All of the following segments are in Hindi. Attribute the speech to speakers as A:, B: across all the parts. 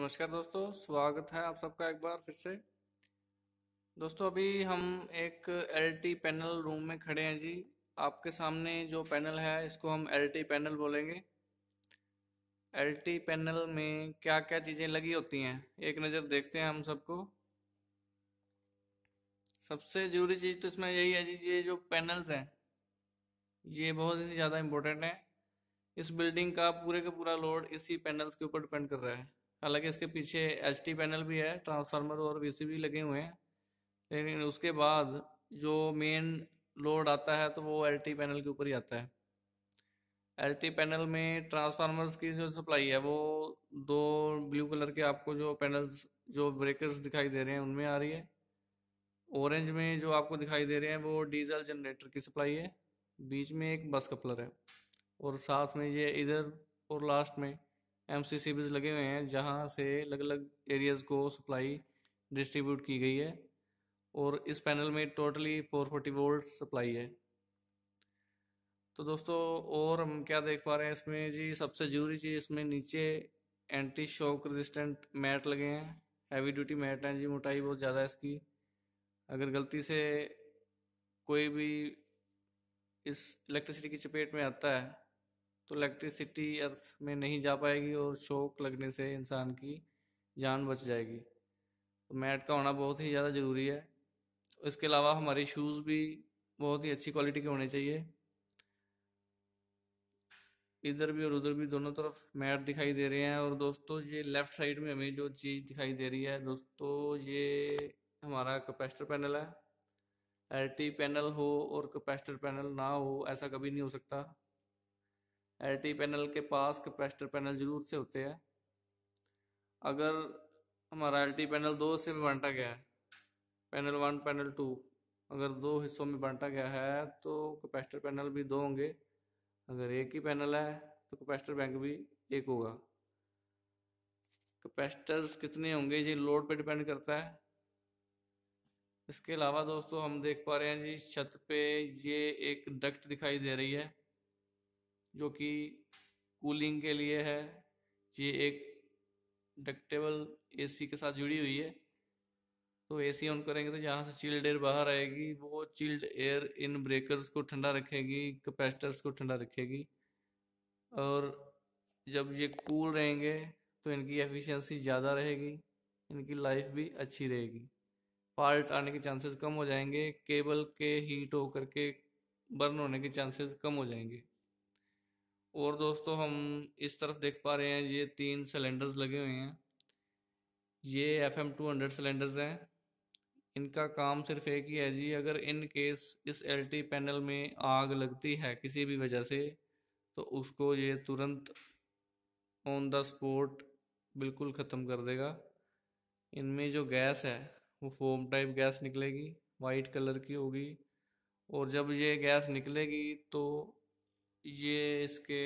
A: नमस्कार दोस्तों स्वागत है आप सबका एक बार फिर से दोस्तों अभी हम एक एल पैनल रूम में खड़े हैं जी आपके सामने जो पैनल है इसको हम एल पैनल बोलेंगे एल पैनल में क्या क्या चीज़ें लगी होती हैं एक नज़र देखते हैं हम सबको सबसे जरूरी चीज़ तो इसमें यही है जी ये जो पैनल्स हैं ये बहुत ही ज़्यादा इम्पोर्टेंट है इस बिल्डिंग का पूरे का पूरा लोड इसी पैनल्स के ऊपर डिपेंड कर रहा है हालांकि इसके पीछे एच पैनल भी है ट्रांसफार्मर और वी भी लगे हुए हैं लेकिन उसके बाद जो मेन लोड आता है तो वो एल पैनल के ऊपर ही आता है एल पैनल में ट्रांसफार्मर्स की जो सप्लाई है वो दो ब्लू कलर के आपको जो पैनल्स जो ब्रेकर्स दिखाई दे रहे हैं उनमें आ रही है ऑरेंज में जो आपको दिखाई दे रहे हैं वो डीजल जनरेटर की सप्लाई है बीच में एक बस कपलर है और साथ में ये इधर और लास्ट में एम सी लगे हुए हैं जहाँ से अलग अलग एरियाज़ को सप्लाई डिस्ट्रीब्यूट की गई है और इस पैनल में टोटली 440 वोल्ट सप्लाई है तो दोस्तों और हम क्या देख पा रहे हैं इसमें जी सबसे ज़रूरी चीज़ इसमें नीचे एंटी शॉक रेजिस्टेंट मैट लगे हैं हैवी ड्यूटी मैट हैं जी मोटाई बहुत ज़्यादा है इसकी अगर गलती से कोई भी इस इलेक्ट्रिसिटी की चपेट में आता है तो इलेक्ट्रिसिटी अर्थ में नहीं जा पाएगी और शौक लगने से इंसान की जान बच जाएगी तो मैट का होना बहुत ही ज़्यादा ज़रूरी है इसके अलावा हमारे शूज़ भी बहुत ही अच्छी क्वालिटी के होने चाहिए इधर भी और उधर भी दोनों तरफ मैट दिखाई दे रहे हैं और दोस्तों ये लेफ्ट साइड में हमें जो चीज़ दिखाई दे रही है दोस्तों ये हमारा कैपेसिटर पैनल है एल पैनल हो और कैपेसिटर पैनल ना हो ऐसा कभी नहीं हो सकता एल पैनल के पास कैपेसिटर पैनल जरूर से होते हैं अगर हमारा एल पैनल दो हिस्से में बांटा गया है पैनल वन पैनल टू अगर दो हिस्सों में बांटा गया है तो कैपेसिटर पैनल भी दो होंगे अगर एक ही पैनल है तो कैपेसिटर बैंक भी एक होगा कैपेसिटर्स कितने होंगे ये लोड पे डिपेंड करता है इसके अलावा दोस्तों हम देख पा रहे हैं जी छत पे ये एक डक्ट दिखाई दे रही है जो कि कूलिंग के लिए है ये एक डक्टेबल एसी के साथ जुड़ी हुई है तो एसी ऑन करेंगे तो जहाँ से चिल्ड एयर बाहर आएगी वो चिल्ड एयर इन ब्रेकर्स को ठंडा रखेगी कैपेसिटर्स को ठंडा रखेगी और जब ये कूल रहेंगे तो इनकी एफिशिएंसी ज़्यादा रहेगी इनकी लाइफ भी अच्छी रहेगी फॉल्ट आने के चांसेस कम हो जाएंगे केबल के हीट होकर के बर्न होने के चांसेस कम हो जाएंगे और दोस्तों हम इस तरफ देख पा रहे हैं ये तीन सिलेंडर्स लगे हुए हैं ये F M two hundred cylinders हैं इनका काम सिर्फ एक ही है जी अगर इन केस इस एल टी पैनल में आग लगती है किसी भी वजह से तो उसको ये तुरंत ऑन द स्पॉट बिल्कुल ख़त्म कर देगा इनमें जो गैस है वो फोम टाइप गैस निकलेगी वाइट कलर की होगी और जब ये गैस निकलेगी तो ये इसके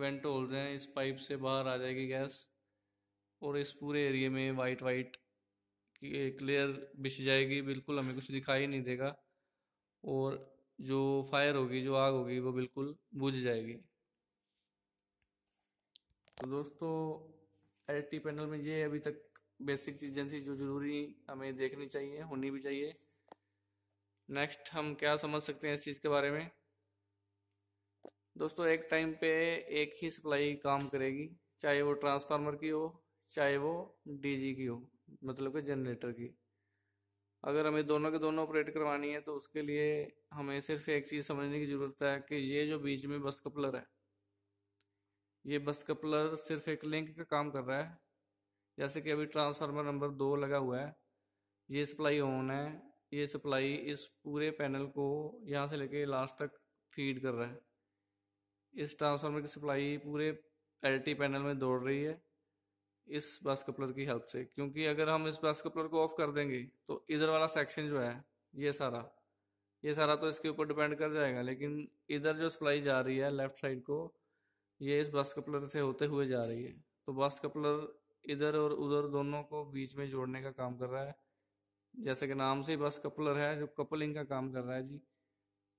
A: वेंट होल्स हैं इस पाइप से बाहर आ जाएगी गैस और इस पूरे एरिए में वाइट वाइट की क्लियर बिछ जाएगी बिल्कुल हमें कुछ दिखाई नहीं देगा और जो फायर होगी जो आग होगी वो बिल्कुल बुझ जाएगी तो दोस्तों एल पैनल में ये अभी तक बेसिक चीज़ें थी जो ज़रूरी हमें देखनी चाहिए होनी भी चाहिए नेक्स्ट हम क्या समझ सकते हैं इस चीज़ के बारे में दोस्तों एक टाइम पे एक ही सप्लाई काम करेगी चाहे वो ट्रांसफार्मर की हो चाहे वो डीजी की हो मतलब कि जनरेटर की अगर हमें दोनों के दोनों ऑपरेट करवानी है तो उसके लिए हमें सिर्फ एक चीज़ समझने की ज़रूरत है कि ये जो बीच में बस कपलर है ये बस कपलर सिर्फ एक लिंक का काम कर रहा है जैसे कि अभी ट्रांसफार्मर नंबर दो लगा हुआ है ये सप्लाई ऑन है ये सप्लाई इस पूरे पैनल को यहाँ से लेके लास्ट तक फीड कर रहा है इस ट्रांसफार्मर की सप्लाई पूरे एल पैनल में दौड़ रही है इस बस कपलर की हेल्प से क्योंकि अगर हम इस बस कपलर को ऑफ कर देंगे तो इधर वाला सेक्शन जो है ये सारा ये सारा तो इसके ऊपर डिपेंड कर जाएगा लेकिन इधर जो सप्लाई जा रही है लेफ्ट साइड को ये इस बस कपलर से होते हुए जा रही है तो बस कपलर इधर और उधर दोनों को बीच में जोड़ने का काम कर रहा है जैसे कि नाम से ही बस कपलर है जो कपलिंग का काम कर रहा है जी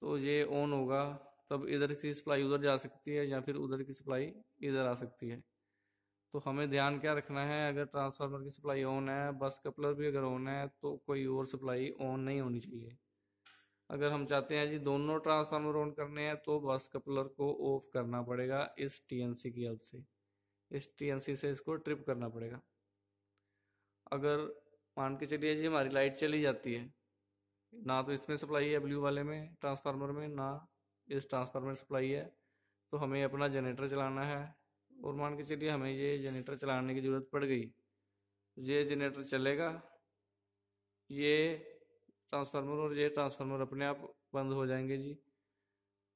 A: तो ये ऑन होगा तब इधर की सप्लाई उधर जा सकती है या फिर उधर की सप्लाई इधर आ सकती है तो हमें ध्यान क्या रखना है अगर ट्रांसफार्मर की सप्लाई ऑन है बस कपलर भी अगर ऑन है तो कोई और सप्लाई ऑन नहीं होनी चाहिए अगर हम चाहते हैं जी दोनों ट्रांसफार्मर ऑन करने हैं तो बस कपलर को ऑफ करना पड़ेगा इस टीएनसी की हेल्प से इस टीएनसी से इसको ट्रिप करना पड़ेगा अगर मान के चलिए जी हमारी लाइट चली जाती है ना तो इसमें सप्लाई है ब्लू वाले में ट्रांसफार्मर में ना इस ट्रांसफार्मर सप्लाई है तो हमें अपना जनरेटर चलाना है और मान के चलिए हमें ये जनरेटर चलाने की ज़रूरत पड़ गई ये जनरेटर चलेगा ये ट्रांसफार्मर और ये ट्रांसफार्मर अपने आप बंद हो जाएंगे जी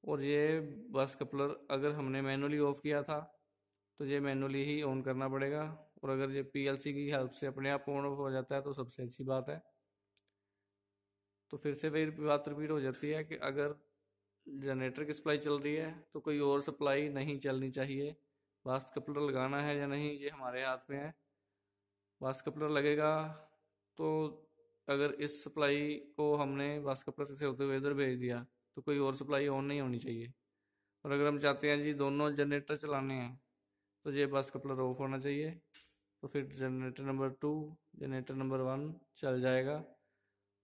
A: और ये बस कपलर अगर हमने मैनुअली ऑफ़ किया था तो ये मैनुअली ही ऑन करना पड़ेगा और अगर ये पीएलसी की हेल्प से अपने आप ऑन ऑफ हो जाता है तो सबसे अच्छी बात है तो फिर से वही बात रिपीट हो जाती है कि अगर जनरेटर की सप्लाई चल रही है तो कोई और सप्लाई नहीं चलनी चाहिए वास्ट कपलर लगाना है या नहीं ये हमारे हाथ में है वास्ट कपलर लगेगा तो अगर इस सप्लाई को हमने वास्ट कपलर से होते हुए इधर भेज दिया तो कोई और सप्लाई ऑन नहीं होनी चाहिए और अगर हम चाहते हैं जी दोनों जनरेटर चलाने हैं तो ये बस कपलर ऑफ होना चाहिए तो फिर generator number two generator number one चल जाएगा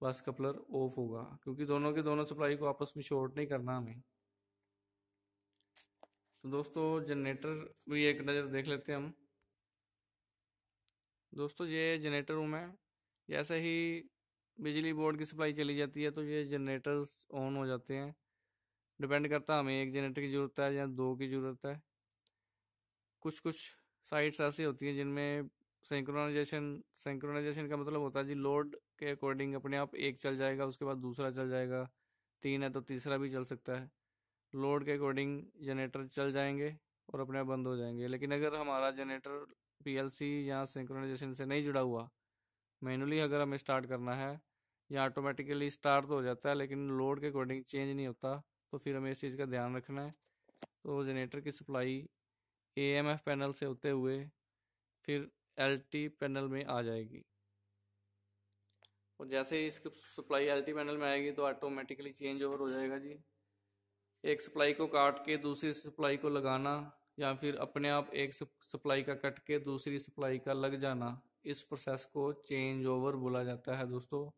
A: बस कपलर ऑफ होगा क्योंकि दोनों के दोनों सप्लाई को आपस में शॉर्ट नहीं करना हमें तो दोस्तों जनरेटर भी एक नज़र देख लेते हैं हम दोस्तों ये जनरेटर रूम है जैसे ही बिजली बोर्ड की सप्लाई चली जाती है तो ये जनरेटर्स ऑन हो जाते हैं डिपेंड करता है हमें एक जनरेटर की ज़रूरत है या दो की ज़रूरत है कुछ कुछ साइट्स ऐसी होती हैं जिनमें सेंक्रोनाइजेशन सेंक्रोनाइजेशन का मतलब होता है जी लोड के अकॉर्डिंग अपने आप एक चल जाएगा उसके बाद दूसरा चल जाएगा तीन है तो तीसरा भी चल सकता है लोड के अकॉर्डिंग जनरेटर चल जाएंगे और अपने आप बंद हो जाएंगे लेकिन अगर हमारा जनरेटर पीएलसी या सिंक्रोनाइजेशन से नहीं जुड़ा हुआ मैनुअली अगर हमें स्टार्ट करना है या ऑटोमेटिकली स्टार्ट तो हो जाता है लेकिन लोड के अकॉर्डिंग चेंज नहीं होता तो फिर हमें इस चीज़ का ध्यान रखना है तो जनरेटर की सप्लाई ए पैनल से होते हुए फिर एल टी पैनल में आ जाएगी और जैसे ही इसकी सप्लाई एल टी पैनल में आएगी तो ऑटोमेटिकली चेंज ओवर हो जाएगा जी एक सप्लाई को काट के दूसरी सप्लाई को लगाना या फिर अपने आप एक सप्लाई का कट के दूसरी सप्लाई का लग जाना इस प्रोसेस को चेंज ओवर बोला जाता है दोस्तों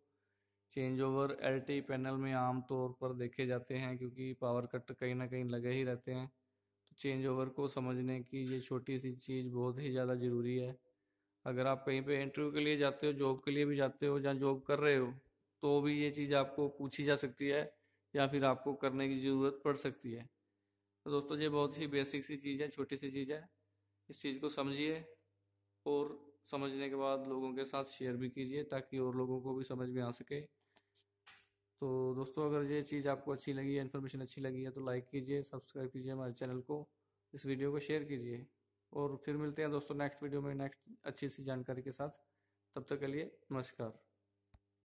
A: change over L T panel में आमतौर पर देखे जाते हैं क्योंकि पावर कट कहीं ना कहीं लगे ही रहते हैं तो चेंज ओवर को समझने की ये छोटी सी चीज़ बहुत ही ज़्यादा ज़रूरी है अगर आप कहीं पे इंटरव्यू के लिए जाते हो जॉब के लिए भी जाते हो जहाँ जॉब कर रहे हो तो भी ये चीज़ आपको पूछी जा सकती है या फिर आपको करने की ज़रूरत पड़ सकती है तो दोस्तों ये बहुत ही बेसिक सी चीज़ है छोटी सी चीज़ है इस चीज़ को समझिए और समझने के बाद लोगों के साथ शेयर भी कीजिए ताकि और लोगों को भी समझ में आ सके तो दोस्तों अगर ये चीज़ आपको अच्छी लगी है इन्फॉर्मेशन अच्छी लगी है तो लाइक कीजिए सब्सक्राइब कीजिए हमारे चैनल को इस वीडियो को शेयर कीजिए और फिर मिलते हैं दोस्तों नेक्स्ट वीडियो में नेक्स्ट अच्छी सी जानकारी के साथ तब तक के लिए नमस्कार